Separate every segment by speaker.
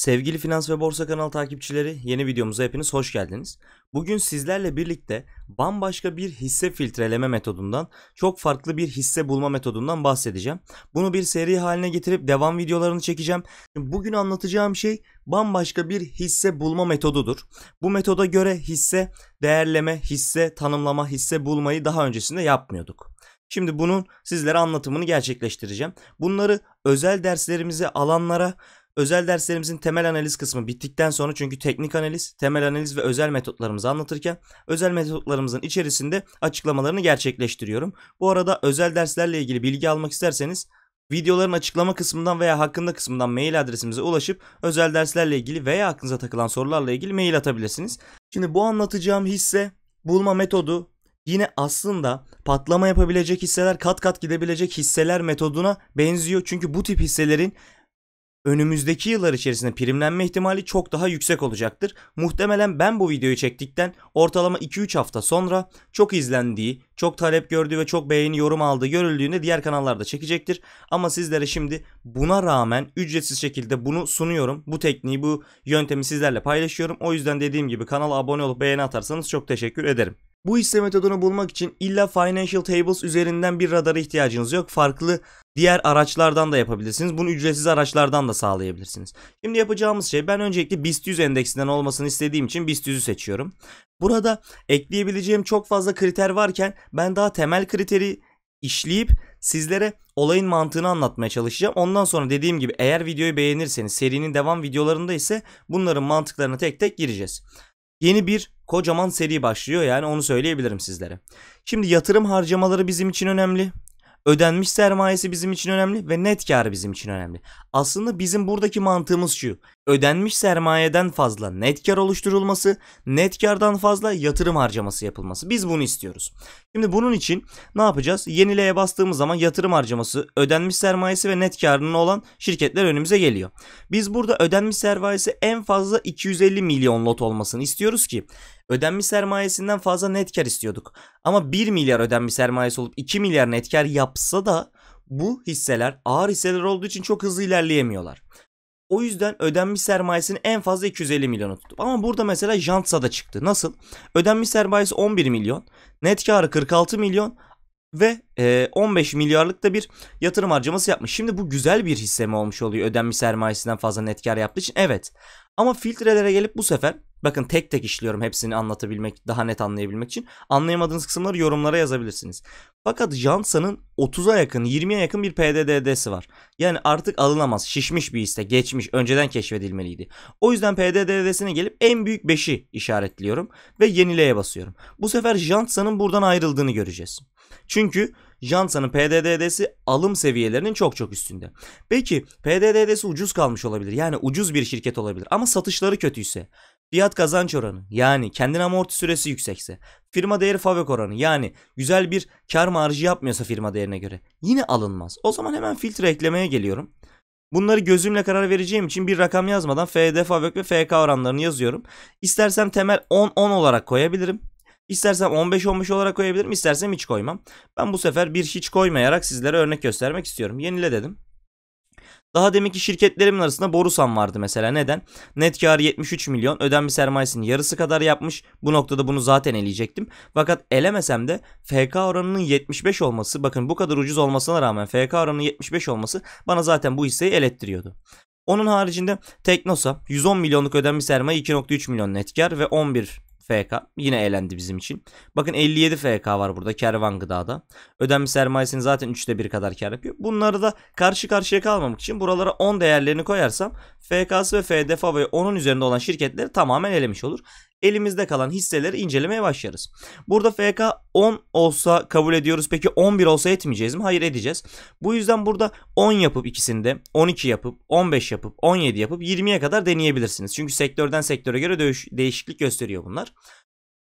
Speaker 1: Sevgili Finans ve Borsa kanal takipçileri yeni videomuza hepiniz hoş geldiniz. Bugün sizlerle birlikte bambaşka bir hisse filtreleme metodundan, çok farklı bir hisse bulma metodundan bahsedeceğim. Bunu bir seri haline getirip devam videolarını çekeceğim. Bugün anlatacağım şey bambaşka bir hisse bulma metodudur. Bu metoda göre hisse değerleme, hisse tanımlama, hisse bulmayı daha öncesinde yapmıyorduk. Şimdi bunun sizlere anlatımını gerçekleştireceğim. Bunları özel derslerimizi alanlara Özel derslerimizin temel analiz kısmı bittikten sonra çünkü teknik analiz, temel analiz ve özel metotlarımızı anlatırken özel metotlarımızın içerisinde açıklamalarını gerçekleştiriyorum. Bu arada özel derslerle ilgili bilgi almak isterseniz Videoların açıklama kısmından veya hakkında kısmından mail adresimize ulaşıp özel derslerle ilgili veya aklınıza takılan sorularla ilgili mail atabilirsiniz. Şimdi bu anlatacağım hisse bulma metodu yine aslında patlama yapabilecek hisseler kat kat gidebilecek hisseler metoduna benziyor. Çünkü bu tip hisselerin önümüzdeki yıllar içerisinde primlenme ihtimali çok daha yüksek olacaktır. Muhtemelen ben bu videoyu çektikten ortalama 2-3 hafta sonra çok izlendiği, çok talep gördüğü ve çok beğeni yorum aldığı görüldüğünde diğer kanallarda çekecektir. Ama sizlere şimdi buna rağmen ücretsiz şekilde bunu sunuyorum. Bu tekniği, bu yöntemi sizlerle paylaşıyorum. O yüzden dediğim gibi kanala abone olup beğeni atarsanız çok teşekkür ederim. Bu hisse metodunu bulmak için illa Financial Tables üzerinden bir radara ihtiyacınız yok. Farklı diğer araçlardan da yapabilirsiniz. Bunu ücretsiz araçlardan da sağlayabilirsiniz. Şimdi yapacağımız şey ben öncelikle BIST 100 endeksinden olmasını istediğim için BIST 100'ü seçiyorum. Burada ekleyebileceğim çok fazla kriter varken ben daha temel kriteri işleyip sizlere olayın mantığını anlatmaya çalışacağım. Ondan sonra dediğim gibi eğer videoyu beğenirseniz serinin devam videolarında ise bunların mantıklarına tek tek gireceğiz yeni bir kocaman seri başlıyor yani onu söyleyebilirim sizlere. Şimdi yatırım harcamaları bizim için önemli. Ödenmiş sermayesi bizim için önemli ve net kar bizim için önemli. Aslında bizim buradaki mantığımız şu ödenmiş sermayeden fazla net kar oluşturulması, net kardan fazla yatırım harcaması yapılması. Biz bunu istiyoruz. Şimdi bunun için ne yapacağız? Yenileye bastığımız zaman yatırım harcaması, ödenmiş sermayesi ve net karının olan şirketler önümüze geliyor. Biz burada ödenmiş sermayesi en fazla 250 milyon lot olmasını istiyoruz ki ödenmiş sermayesinden fazla net kar istiyorduk. Ama 1 milyar ödenmiş sermayesi olup 2 milyar net kar yapsa da bu hisseler ağır hisseler olduğu için çok hızlı ilerleyemiyorlar. O yüzden ödenmiş sermayesini en fazla 250 milyon tuttu. Ama burada mesela Jansa da çıktı. Nasıl? Ödenmiş sermayesi 11 milyon. Net karı 46 milyon ve 15 e, milyarlık da bir yatırım harcaması yapmış. Şimdi bu güzel bir hisse mi olmuş oluyor ödenmiş sermayesinden fazla net kar yaptığı için? Evet. Ama filtrelere gelip bu sefer Bakın tek tek işliyorum hepsini anlatabilmek, daha net anlayabilmek için. Anlayamadığınız kısımları yorumlara yazabilirsiniz. Fakat Jansa'nın 30'a yakın, 20'ye yakın bir PDDD'si var. Yani artık alınamaz, şişmiş bir iste, geçmiş, önceden keşfedilmeliydi. O yüzden PDDD'sine gelip en büyük 5'i işaretliyorum ve yenileye basıyorum. Bu sefer Jansa'nın buradan ayrıldığını göreceğiz. Çünkü Jansa'nın PDDD'si alım seviyelerinin çok çok üstünde. Peki PDDD'si ucuz kalmış olabilir. Yani ucuz bir şirket olabilir ama satışları kötüyse Fiyat kazanç oranı yani kendine amorti süresi yüksekse, firma değeri fabrik oranı yani güzel bir kar marjı yapmıyorsa firma değerine göre yine alınmaz. O zaman hemen filtre eklemeye geliyorum. Bunları gözümle karar vereceğim için bir rakam yazmadan FD, favök ve FK oranlarını yazıyorum. İstersem temel 10-10 olarak koyabilirim. İstersem 15-15 olarak koyabilirim, istersem hiç koymam. Ben bu sefer bir hiç koymayarak sizlere örnek göstermek istiyorum. Yenile dedim. Daha demek ki şirketlerimin arasında Borusan vardı mesela. Neden? Net karı 73 milyon. Ödenmiş sermayesinin yarısı kadar yapmış. Bu noktada bunu zaten eleyecektim. Fakat elemesem de FK oranının 75 olması bakın bu kadar ucuz olmasına rağmen FK oranının 75 olması bana zaten bu hisseyi elettiriyordu. Onun haricinde Teknosa 110 milyonluk ödenmiş sermaye 2.3 milyon net kar ve 11 FK yine elendi bizim için. Bakın 57 FK var burada kervan gıdada. Ödenme sermayesini zaten 3'te 1 kadar kar yapıyor. Bunları da karşı karşıya kalmamak için buralara 10 değerlerini koyarsam FK'sı ve ve 10'un üzerinde olan şirketleri tamamen elemiş olur elimizde kalan hisseleri incelemeye başlarız. Burada FK 10 olsa kabul ediyoruz. Peki 11 olsa etmeyeceğiz mi? Hayır edeceğiz. Bu yüzden burada 10 yapıp ikisinde 12 yapıp 15 yapıp 17 yapıp 20'ye kadar deneyebilirsiniz. Çünkü sektörden sektöre göre değişiklik gösteriyor bunlar.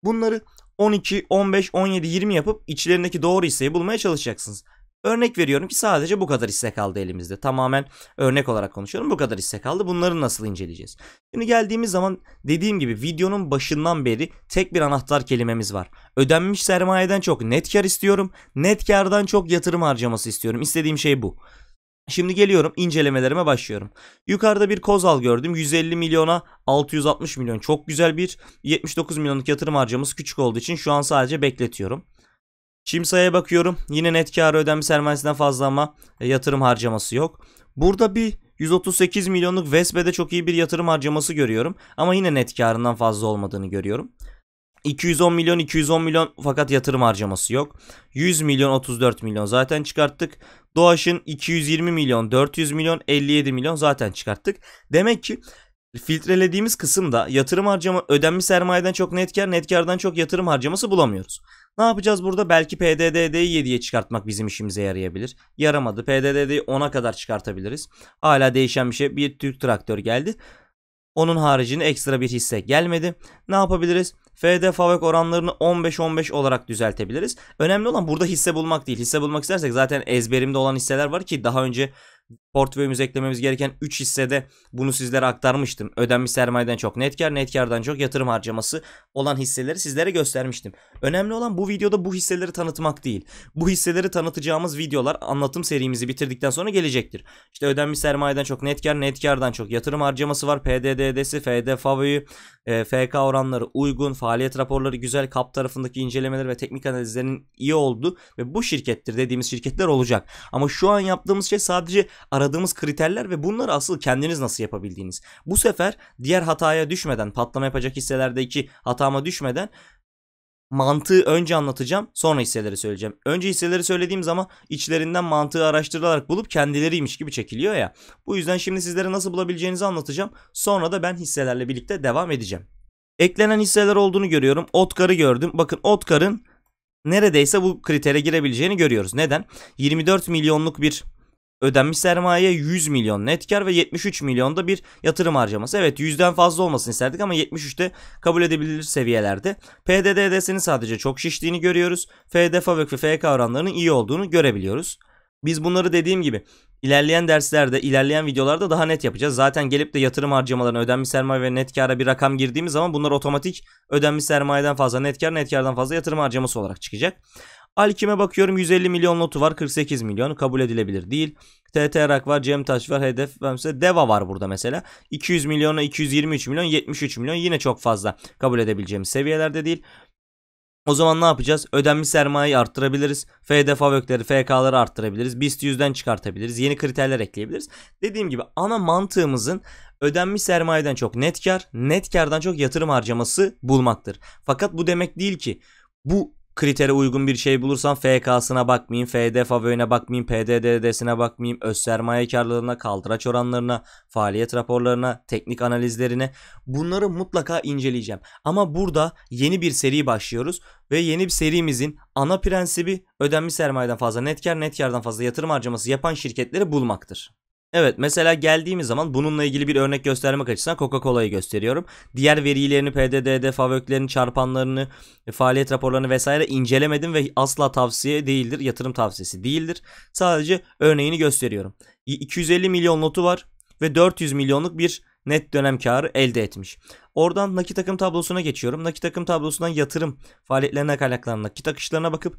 Speaker 1: Bunları 12, 15, 17, 20 yapıp içlerindeki doğru hisseyi bulmaya çalışacaksınız. Örnek veriyorum ki sadece bu kadar hisse kaldı elimizde. Tamamen örnek olarak konuşuyorum. Bu kadar hisse kaldı. Bunları nasıl inceleyeceğiz? Şimdi geldiğimiz zaman dediğim gibi videonun başından beri tek bir anahtar kelimemiz var. Ödenmiş sermayeden çok net kar istiyorum. Net kardan çok yatırım harcaması istiyorum. İstediğim şey bu. Şimdi geliyorum incelemelerime başlıyorum. Yukarıda bir Kozal gördüm. 150 milyona 660 milyon çok güzel bir 79 milyonluk yatırım harcaması küçük olduğu için şu an sadece bekletiyorum. Çimsa'ya bakıyorum. Yine net karı ödenmiş sermayesinden fazla ama e, yatırım harcaması yok. Burada bir 138 milyonluk Vespe'de çok iyi bir yatırım harcaması görüyorum. Ama yine net kârından fazla olmadığını görüyorum. 210 milyon 210 milyon fakat yatırım harcaması yok. 100 milyon 34 milyon zaten çıkarttık. Doğaş'ın 220 milyon 400 milyon 57 milyon zaten çıkarttık. Demek ki filtrelediğimiz kısımda yatırım harcama ödenmiş sermayeden çok netkar, netkardan çok yatırım harcaması bulamıyoruz. Ne yapacağız burada? Belki PDDD'yi 7'ye çıkartmak bizim işimize yarayabilir. Yaramadı. PDDD'yi 10'a kadar çıkartabiliriz. Hala değişen bir şey. Bir Türk traktör geldi. Onun haricinde ekstra bir hisse gelmedi. Ne yapabiliriz? FD FAVÖK e oranlarını 15-15 olarak düzeltebiliriz. Önemli olan burada hisse bulmak değil. Hisse bulmak istersek zaten ezberimde olan hisseler var ki daha önce portföyümüze eklememiz gereken 3 hissede bunu sizlere aktarmıştım. Ödenmiş sermayeden çok net kar, net kardan çok yatırım harcaması olan hisseleri sizlere göstermiştim. Önemli olan bu videoda bu hisseleri tanıtmak değil. Bu hisseleri tanıtacağımız videolar anlatım serimizi bitirdikten sonra gelecektir. İşte ödenmiş sermayeden çok net kar, net kardan çok yatırım harcaması var. PDD'desi, FD, FAVÖ'yü, e, FK oranları uygun, faaliyet raporları güzel, kap tarafındaki incelemeler ve teknik analizlerin iyi oldu ve bu şirkettir dediğimiz şirketler olacak. Ama şu an yaptığımız şey sadece aradığımız kriterler ve bunları asıl kendiniz nasıl yapabildiğiniz. Bu sefer diğer hataya düşmeden, patlama yapacak hisselerdeki hatama düşmeden mantığı önce anlatacağım sonra hisseleri söyleyeceğim. Önce hisseleri söylediğim zaman içlerinden mantığı araştırılarak bulup kendileriymiş gibi çekiliyor ya. Bu yüzden şimdi sizlere nasıl bulabileceğinizi anlatacağım. Sonra da ben hisselerle birlikte devam edeceğim. Eklenen hisseler olduğunu görüyorum. Otkar'ı gördüm. Bakın Otkar'ın neredeyse bu kritere girebileceğini görüyoruz. Neden? 24 milyonluk bir Ödenmiş sermaye 100 milyon net kar ve 73 milyonda bir yatırım harcaması. Evet 100'den fazla olmasını isterdik ama 73'te kabul edebilir seviyelerde. PDD'sinin sadece çok şiştiğini görüyoruz. FD, ve FK oranlarının iyi olduğunu görebiliyoruz. Biz bunları dediğim gibi ilerleyen derslerde, ilerleyen videolarda daha net yapacağız. Zaten gelip de yatırım harcamalarına ödenmiş sermaye ve net kar'a bir rakam girdiğimiz zaman bunlar otomatik ödenmiş sermayeden fazla net kar, net kardan fazla yatırım harcaması olarak çıkacak. Alkim'e bakıyorum 150 milyon notu var 48 milyon kabul edilebilir değil. TT Rak var Cem Taş var hedef vermse Deva var burada mesela. 200 milyona 223 milyon 73 milyon yine çok fazla kabul edebileceğimiz seviyelerde değil. O zaman ne yapacağız? Ödenmiş sermayeyi arttırabiliriz. FD FAVÖK'leri, FK'ları arttırabiliriz. BIST 100'den çıkartabiliriz. Yeni kriterler ekleyebiliriz. Dediğim gibi ana mantığımızın ödenmiş sermayeden çok net kar, net kardan çok yatırım harcaması bulmaktır. Fakat bu demek değil ki bu kritere uygun bir şey bulursam FK'sına bakmayayım, FD favorine bakmayayım, PDDD'sine bakmayayım, öz sermaye karlarına, kaldıraç oranlarına, faaliyet raporlarına, teknik analizlerine bunları mutlaka inceleyeceğim. Ama burada yeni bir seri başlıyoruz ve yeni bir serimizin ana prensibi ödenmiş sermayeden fazla net kar, net kardan fazla yatırım harcaması yapan şirketleri bulmaktır. Evet mesela geldiğimiz zaman bununla ilgili bir örnek göstermek açısından Coca-Cola'yı gösteriyorum. Diğer verilerini PDD'de, favöklerin çarpanlarını, e, faaliyet raporlarını vesaire incelemedim ve asla tavsiye değildir. Yatırım tavsiyesi değildir. Sadece örneğini gösteriyorum. 250 milyon notu var ve 400 milyonluk bir net dönem karı elde etmiş. Oradan nakit akım tablosuna geçiyorum. Nakit akım tablosundan yatırım faaliyetlerine kaynaklanan nakit akışlarına bakıp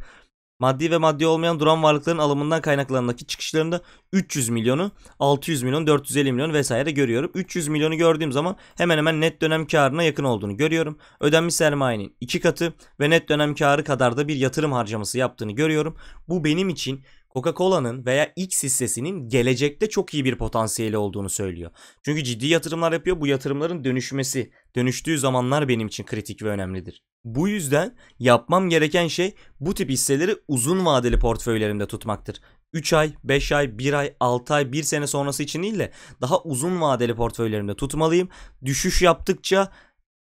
Speaker 1: Maddi ve maddi olmayan duran varlıkların alımından kaynaklarındaki çıkışlarında 300 milyonu, 600 milyon, 450 milyon vesaire görüyorum. 300 milyonu gördüğüm zaman hemen hemen net dönem karına yakın olduğunu görüyorum. Ödenmiş sermayenin 2 katı ve net dönem karı kadar da bir yatırım harcaması yaptığını görüyorum. Bu benim için Coca-Cola'nın veya X hissesinin gelecekte çok iyi bir potansiyeli olduğunu söylüyor. Çünkü ciddi yatırımlar yapıyor. Bu yatırımların dönüşmesi, dönüştüğü zamanlar benim için kritik ve önemlidir. Bu yüzden yapmam gereken şey bu tip hisseleri uzun vadeli portföylerimde tutmaktır. 3 ay, 5 ay, 1 ay, 6 ay, 1 sene sonrası için değil de daha uzun vadeli portföylerimde tutmalıyım. Düşüş yaptıkça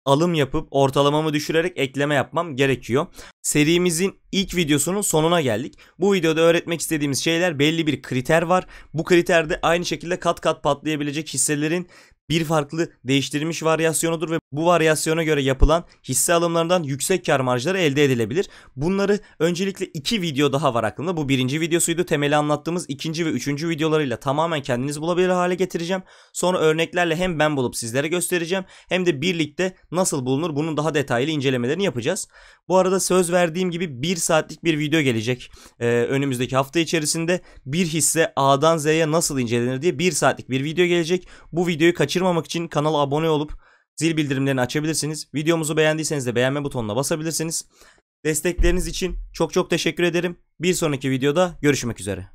Speaker 1: alım yapıp ortalamamı düşürerek ekleme yapmam gerekiyor. Serimizin ilk videosunun sonuna geldik. Bu videoda öğretmek istediğimiz şeyler belli bir kriter var. Bu kriterde aynı şekilde kat kat patlayabilecek hisselerin bir farklı değiştirilmiş varyasyonudur ve bu varyasyona göre yapılan hisse alımlarından yüksek kar marjları elde edilebilir. Bunları öncelikle iki video daha var aklımda. Bu birinci videosuydu. Temeli anlattığımız ikinci ve üçüncü videolarıyla tamamen kendiniz bulabilir hale getireceğim. Sonra örneklerle hem ben bulup sizlere göstereceğim hem de birlikte nasıl bulunur bunun daha detaylı incelemelerini yapacağız. Bu arada söz verdiğim gibi bir saatlik bir video gelecek. Ee, önümüzdeki hafta içerisinde bir hisse A'dan Z'ye nasıl incelenir diye bir saatlik bir video gelecek. Bu videoyu kaçırmayın kaçırmamak için kanala abone olup zil bildirimlerini açabilirsiniz. Videomuzu beğendiyseniz de beğenme butonuna basabilirsiniz. Destekleriniz için çok çok teşekkür ederim. Bir sonraki videoda görüşmek üzere.